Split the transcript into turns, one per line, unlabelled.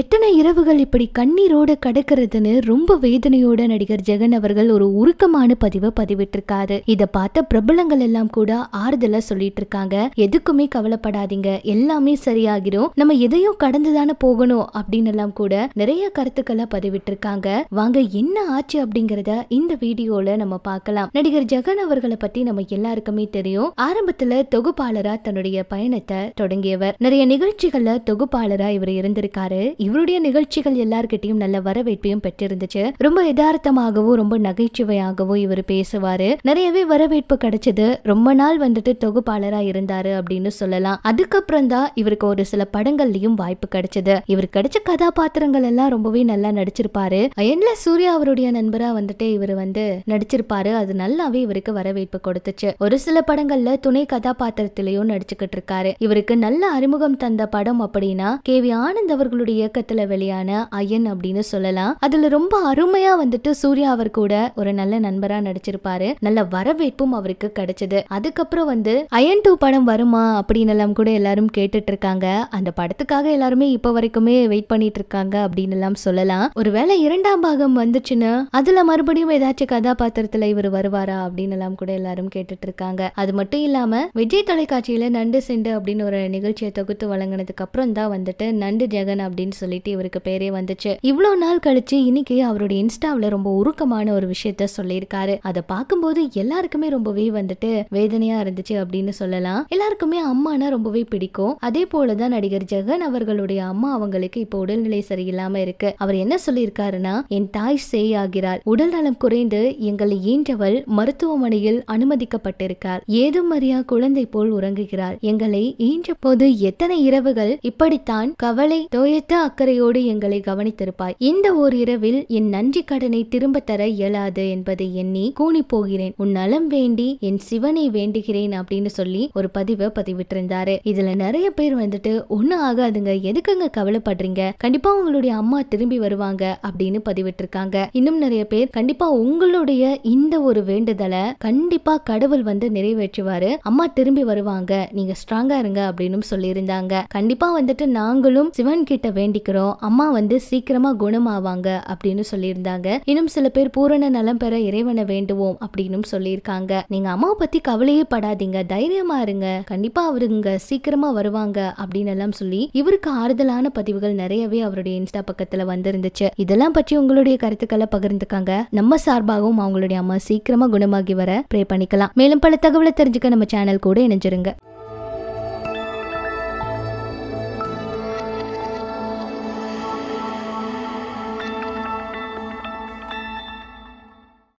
எத்தனை இரவுகள் இப்படி கண்ணீரோட கடக்கிறதுன்னு ரொம்ப வேதனையோட நடிகர் ஜெகன் அவர்கள் ஒரு உருக்கமான பதிவை பதிவிட்டிருக்காரு இதை பார்த்த பிரபலங்கள் எல்லாம் கூட ஆறுதலா சொல்லிட்டு இருக்காங்க எதுக்குமே கவலைப்படாதீங்க எல்லாமே சரியாகிடும் நம்ம எதையும் கடந்துதானே போகணும் அப்படின்னு எல்லாம் கூட நிறைய கருத்துக்களை பதிவிட்டிருக்காங்க வாங்க என்ன ஆச்சு அப்படிங்கறத இந்த வீடியோல நம்ம பார்க்கலாம் நடிகர் ஜெகன் அவர்களை பத்தி நம்ம எல்லாருக்குமே தெரியும் ஆரம்பத்துல தொகுப்பாளரா தன்னுடைய பயணத்தை தொடங்கியவர் நிறைய நிகழ்ச்சிகள்ல தொகுப்பாளரா இவர் இருந்திருக்காரு இவருடைய நிகழ்ச்சிகள் எல்லார்கிட்டையும் நல்ல வரவேற்பையும் பெற்றிருந்துச்சு ரொம்ப யதார்த்தமாகவும் ரொம்ப நகைச்சுவையாகவும் இவர் பேசுவாரு நிறையவே வரவேற்பு கிடைச்சது ரொம்ப நாள் வந்துட்டு தொகுப்பாளரா இருந்தாரு அப்படின்னு சொல்லலாம் அதுக்கப்புறம் தான் இவருக்கு ஒரு சில படங்கள்லயும் வாய்ப்பு கிடைச்சது இவர் கிடைச்ச கதாபாத்திரங்கள் எல்லாம் ரொம்பவே நல்லா நடிச்சிருப்பாரு என்ல சூர்யா அவருடைய நண்பரா வந்துட்டு இவர் வந்து நடிச்சிருப்பாரு அது நல்லாவே இவருக்கு வரவேற்பு கொடுத்துச்சு ஒரு சில படங்கள்ல துணை கதாபாத்திரத்திலையும் நடிச்சுக்கிட்டு இருக்காரு இவருக்கு நல்ல அறிமுகம் தந்த படம் அப்படின்னா கே வி ஆனந்த் அவர்களுடைய தொடக்கத்துல வெளியான அயன் அப்படின்னு சொல்லலாம் அதில் ரொம்ப அருமையாக வந்துட்டு சூர்யா அவர் கூட ஒரு நல்ல நண்பராக நடிச்சிருப்பாரு நல்ல வரவேற்பும் அவருக்கு கிடைச்சது அதுக்கப்புறம் வந்து அயன் டூ படம் வருமா அப்படின்னு எல்லாம் கூட எல்லாரும் கேட்டுட்டு இருக்காங்க அந்த படத்துக்காக எல்லாருமே இப்போ வரைக்குமே வெயிட் பண்ணிட்டு இருக்காங்க அப்படின்னு எல்லாம் சொல்லலாம் ஒருவேளை இரண்டாம் பாகம் வந்துச்சுன்னு அதில் மறுபடியும் ஏதாச்சும் கதாபாத்திரத்தில் இவர் வருவாரா அப்படின்னு எல்லாம் கூட எல்லாரும் கேட்டுட்டு இருக்காங்க அது மட்டும் இல்லாமல் விஜய் தொலைக்காட்சியில் நண்டு செண்டு அப்படின்னு ஒரு நிகழ்ச்சியை தொகுத்து வழங்கினதுக்கு அப்புறம் தான் வந்துட்டு நண்டு ஜெகன் அப்படின்னு அப்படின்னு சொல்லிட்டு இவருக்கு பேரே வந்துச்சு இவ்வளோ நாள் கழிச்சு இன்னைக்கு அவருடைய இன்ஸ்டாவில் ரொம்ப உருக்கமான ஒரு விஷயத்த சொல்லியிருக்காரு அதை பார்க்கும்போது எல்லாருக்குமே ரொம்பவே வந்துட்டு வேதனையா இருந்துச்சு அப்படின்னு சொல்லலாம் எல்லாருக்குமே அம்மானா ரொம்பவே பிடிக்கும் அதே போலதான் நடிகர் ஜெகன் அவர்களுடைய அம்மா அவங்களுக்கு இப்போ உடல்நிலை சரியில்லாம இருக்கு அவர் என்ன சொல்லியிருக்காருன்னா என் தாய் சேய் ஆகிறார் உடல் நலம் குறைந்து எங்களை ஈன்றவள் மருத்துவமனையில் அனுமதிக்கப்பட்டிருக்கார் ஏதும் அறியா குழந்தை போல் உறங்குகிறார் எங்களை ஈன்ற போது எத்தனை இரவுகள் இப்படித்தான் கவலை தோயத்த அக்கறையோடு எங்களை கவனித்திருப்பாய் இந்த ஓர் இரவில் என் நன்றி கடனை திரும்ப தர இயலாது என்பதை எண்ணி கூணி போகிறேன் உன் நலம் வேண்டி என் சிவனை வேண்டுகிறேன் அப்படின்னு சொல்லி ஒரு பதிவை பதிவிட்டிருந்தாரு இதுல நிறைய பேர் வந்துட்டு ஒண்ணு ஆகாதுங்க எதுக்குங்க கவலைப்படுறீங்க கண்டிப்பா உங்களுடைய அம்மா திரும்பி வருவாங்க அப்படின்னு பதிவிட்டிருக்காங்க இன்னும் நிறைய பேர் கண்டிப்பா உங்களுடைய இந்த ஒரு வேண்டுதலை கண்டிப்பா கடவுள் வந்து நிறைவேற்றுவாரு அம்மா திரும்பி வருவாங்க நீங்க ஸ்ட்ராங்கா இருங்க அப்படின்னு சொல்லியிருந்தாங்க கண்டிப்பா வந்துட்டு நாங்களும் சிவன் கிட்ட வேண்டு வேண்டிக்கிறோம் அம்மா வந்து சீக்கிரமாக குணமாவாங்க அப்படின்னு சொல்லியிருந்தாங்க இன்னும் சில பேர் பூரண நலம் பெற இறைவனை வேண்டுவோம் அப்படின்னு சொல்லியிருக்காங்க நீங்க அம்மாவை பத்தி கவலையே படாதீங்க தைரியமா இருங்க கண்டிப்பா அவருங்க சீக்கிரமா வருவாங்க அப்படின்னு எல்லாம் சொல்லி இவருக்கு ஆறுதலான பதிவுகள் நிறையவே அவருடைய இன்ஸ்டா பக்கத்துல வந்திருந்துச்சு இதெல்லாம் பற்றி உங்களுடைய கருத்துக்களை பகிர்ந்துக்காங்க நம்ம சார்பாகவும் அவங்களுடைய அம்மா சீக்கிரமா குணமாகி வர ப்ரே பண்ணிக்கலாம் மேலும் பல தகவலை தெரிஞ்சுக்க நம்ம சேனல் கூட இணைஞ்சிருங்க